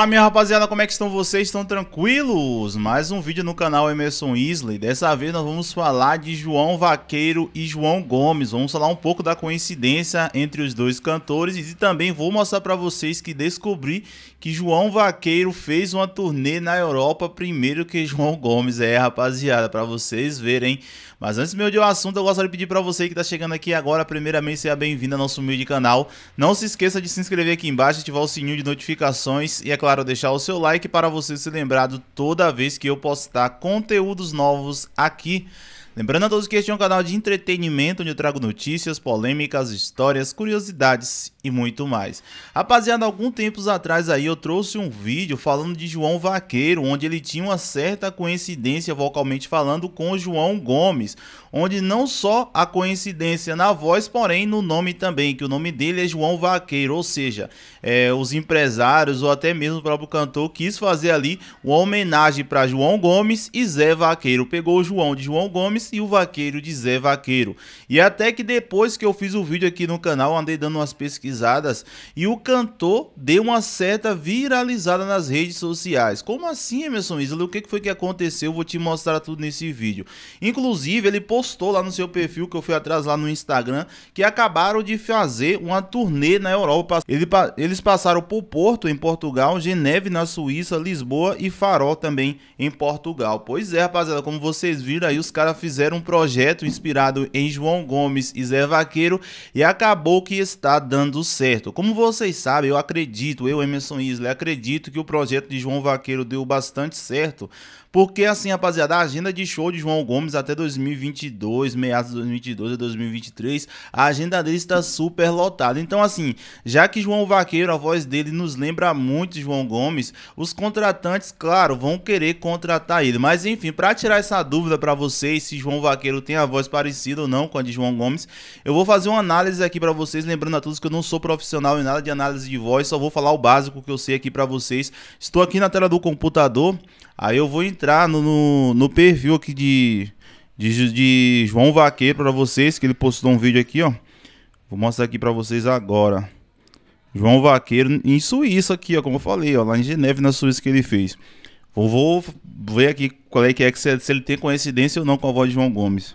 Fala minha rapaziada, como é que estão vocês? Estão tranquilos? Mais um vídeo no canal Emerson Isley. Dessa vez nós vamos falar de João Vaqueiro e João Gomes. Vamos falar um pouco da coincidência entre os dois cantores e também vou mostrar para vocês que descobri que João Vaqueiro fez uma turnê na Europa primeiro que João Gomes. É, rapaziada, para vocês verem. Mas antes meu de um assunto, eu gostaria de pedir para você que está chegando aqui agora, primeiramente seja bem-vindo ao nosso humilde canal. Não se esqueça de se inscrever aqui embaixo, ativar o sininho de notificações e é claro, deixar o seu like para você ser lembrado toda vez que eu postar conteúdos novos aqui Lembrando a todos que este é um canal de entretenimento onde eu trago notícias, polêmicas, histórias, curiosidades e muito mais. Rapaziada, algum tempos atrás aí eu trouxe um vídeo falando de João Vaqueiro, onde ele tinha uma certa coincidência vocalmente falando com João Gomes, onde não só a coincidência na voz, porém no nome também, que o nome dele é João Vaqueiro, ou seja, é, os empresários ou até mesmo o próprio cantor quis fazer ali uma homenagem para João Gomes e Zé Vaqueiro. Pegou o João de João Gomes Gomes e o Vaqueiro de Zé Vaqueiro. E até que depois que eu fiz o vídeo aqui no canal, andei dando umas pesquisadas e o cantor deu uma certa viralizada nas redes sociais. Como assim, Emerson Isla? O que foi que aconteceu? Eu vou te mostrar tudo nesse vídeo. Inclusive, ele postou lá no seu perfil, que eu fui atrás lá no Instagram, que acabaram de fazer uma turnê na Europa. Ele, eles passaram por Porto, em Portugal, Geneve, na Suíça, Lisboa e Farol também em Portugal. Pois é, rapaziada, como vocês viram aí, os caras fizeram fizeram um projeto inspirado em João Gomes e Zé Vaqueiro e acabou que está dando certo. Como vocês sabem, eu acredito, eu, Emerson Isley, acredito que o projeto de João Vaqueiro deu bastante certo, porque, assim, rapaziada, a agenda de show de João Gomes até 2022, meados de 2022 a 2023, a agenda dele está super lotada. Então, assim, já que João Vaqueiro, a voz dele nos lembra muito João Gomes, os contratantes, claro, vão querer contratar ele. Mas, enfim, para tirar essa dúvida para vocês, se João Vaqueiro tem a voz parecida ou não com a de João Gomes, eu vou fazer uma análise aqui para vocês, lembrando a todos que eu não sou profissional em nada de análise de voz, só vou falar o básico que eu sei aqui para vocês. Estou aqui na tela do computador, Aí eu vou entrar no, no, no perfil aqui de, de, de João Vaqueiro para vocês, que ele postou um vídeo aqui, ó. Vou mostrar aqui para vocês agora. João Vaqueiro em Suíça aqui, ó, como eu falei, ó, lá em Geneve, na Suíça que ele fez. vou ver aqui qual é que é, se ele tem coincidência ou não com a voz de João Gomes.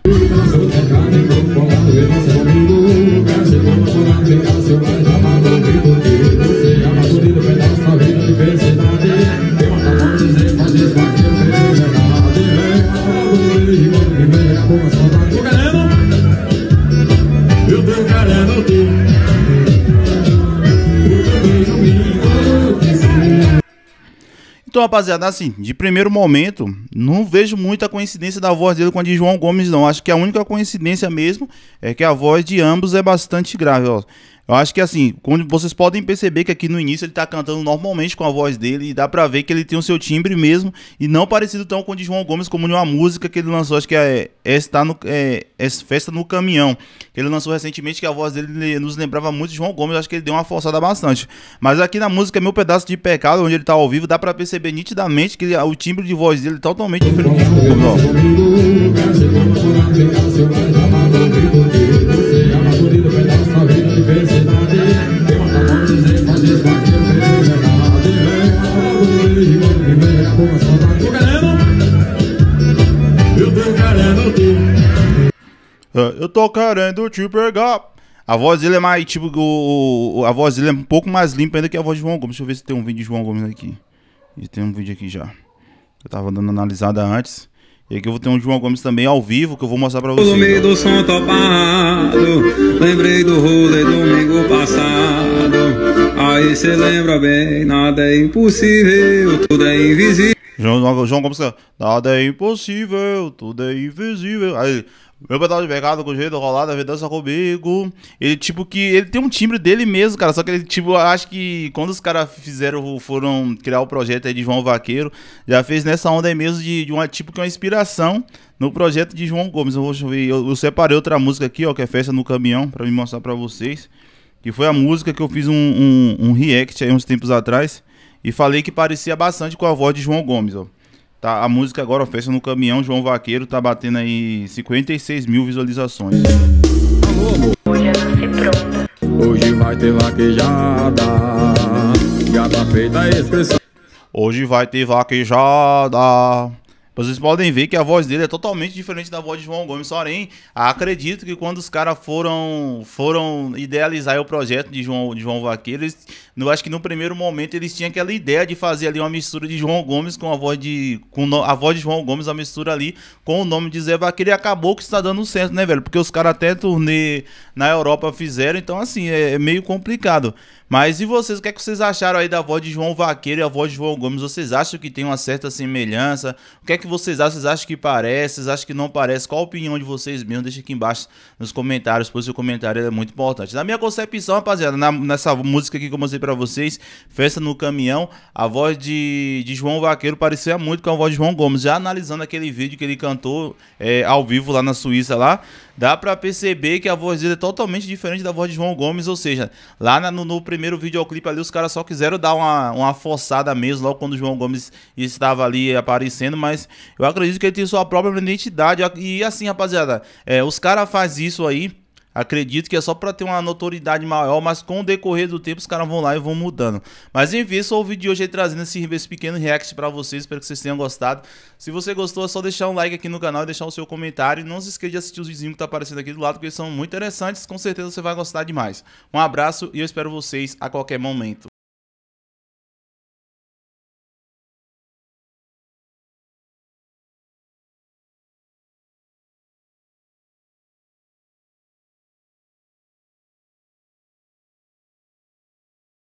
Então, rapaziada, assim, de primeiro momento, não vejo muita coincidência da voz dele com a de João Gomes, não. Acho que a única coincidência mesmo é que a voz de ambos é bastante grave, ó. Eu acho que assim, como vocês podem perceber que aqui no início ele tá cantando normalmente com a voz dele e dá pra ver que ele tem o seu timbre mesmo e não parecido tão com o de João Gomes como numa música que ele lançou, acho que é, é, está no, é, é Festa no Caminhão, que ele lançou recentemente, que a voz dele nos lembrava muito de João Gomes, acho que ele deu uma forçada bastante. Mas aqui na música Meu Pedaço de Pecado, onde ele tá ao vivo, dá pra perceber nitidamente que ele, o timbre de voz dele é totalmente diferente de João Gomes, ó. Eu tô querendo te pegar. A voz dele é mais tipo. O, a voz dele é um pouco mais limpa ainda que a voz de João Gomes. Deixa eu ver se tem um vídeo de João Gomes aqui. E tem um vídeo aqui já. Eu tava dando analisada antes. E aqui eu vou ter um João Gomes também ao vivo que eu vou mostrar pra vocês. No meio do som topado, lembrei do rolê domingo passado. Aí você lembra bem, nada é impossível, tudo é invisível. João, João Gomes, é? nada é impossível, tudo é invisível. Aí, meu pedal de pegada com jeito rolado, a dança comigo. Ele, tipo, que. Ele tem um timbre dele mesmo, cara. Só que ele, tipo, acho que quando os caras fizeram, foram criar o projeto aí de João Vaqueiro, já fez nessa onda aí mesmo de, de uma, tipo, que uma inspiração no projeto de João Gomes. Eu vou ver. Eu, eu separei outra música aqui, ó, que é Festa no Caminhão, pra me mostrar pra vocês. Que foi a música que eu fiz um, um, um react aí uns tempos atrás. E falei que parecia bastante com a voz de João Gomes, ó. Tá, a música agora, Festa no Caminhão, João Vaqueiro, tá batendo aí 56 mil visualizações. Hoje Hoje vai ter vaquejada, já tá feita a inscrição. Hoje vai ter vaquejada. Vocês podem ver que a voz dele é totalmente diferente da voz de João Gomes. Porém, acredito que quando os caras foram, foram idealizar o projeto de João, de João Vaqueiro, eles, eu acho que no primeiro momento eles tinham aquela ideia de fazer ali uma mistura de João Gomes com a voz de. com a voz de João Gomes, a mistura ali com o nome de Zé Vaqueiro e acabou que está dando certo, né, velho? Porque os caras até turnê na Europa fizeram, então assim, é, é meio complicado. Mas e vocês, o que, é que vocês acharam aí da voz de João Vaqueiro e a voz de João Gomes? Vocês acham que tem uma certa semelhança? O que é que vocês acham? Vocês acham que parece? Vocês acham que não parece? Qual a opinião de vocês mesmo? Deixa aqui embaixo nos comentários, pois o comentário é muito importante. Na minha concepção, rapaziada, na, nessa música aqui que eu mostrei pra vocês, Festa no Caminhão, a voz de, de João Vaqueiro parecia muito com a voz de João Gomes. Já analisando aquele vídeo que ele cantou é, ao vivo lá na Suíça lá, dá para perceber que a voz dele é totalmente diferente da voz de João Gomes, ou seja, lá no, no, primeiro videoclipe ali os caras só quiseram dar uma, uma forçada mesmo, logo quando o João Gomes estava ali aparecendo, mas eu acredito que ele tem sua própria identidade, e assim, rapaziada, é, os caras fazem isso aí Acredito que é só para ter uma notoriedade maior, mas com o decorrer do tempo os caras vão lá e vão mudando. Mas enfim, esse foi o vídeo de hoje aí trazendo esse, esse pequeno react para vocês. Espero que vocês tenham gostado. Se você gostou, é só deixar um like aqui no canal e deixar o seu comentário. E não se esqueça de assistir os vizinhos que tá aparecendo aqui do lado, porque eles são muito interessantes. Com certeza você vai gostar demais. Um abraço e eu espero vocês a qualquer momento.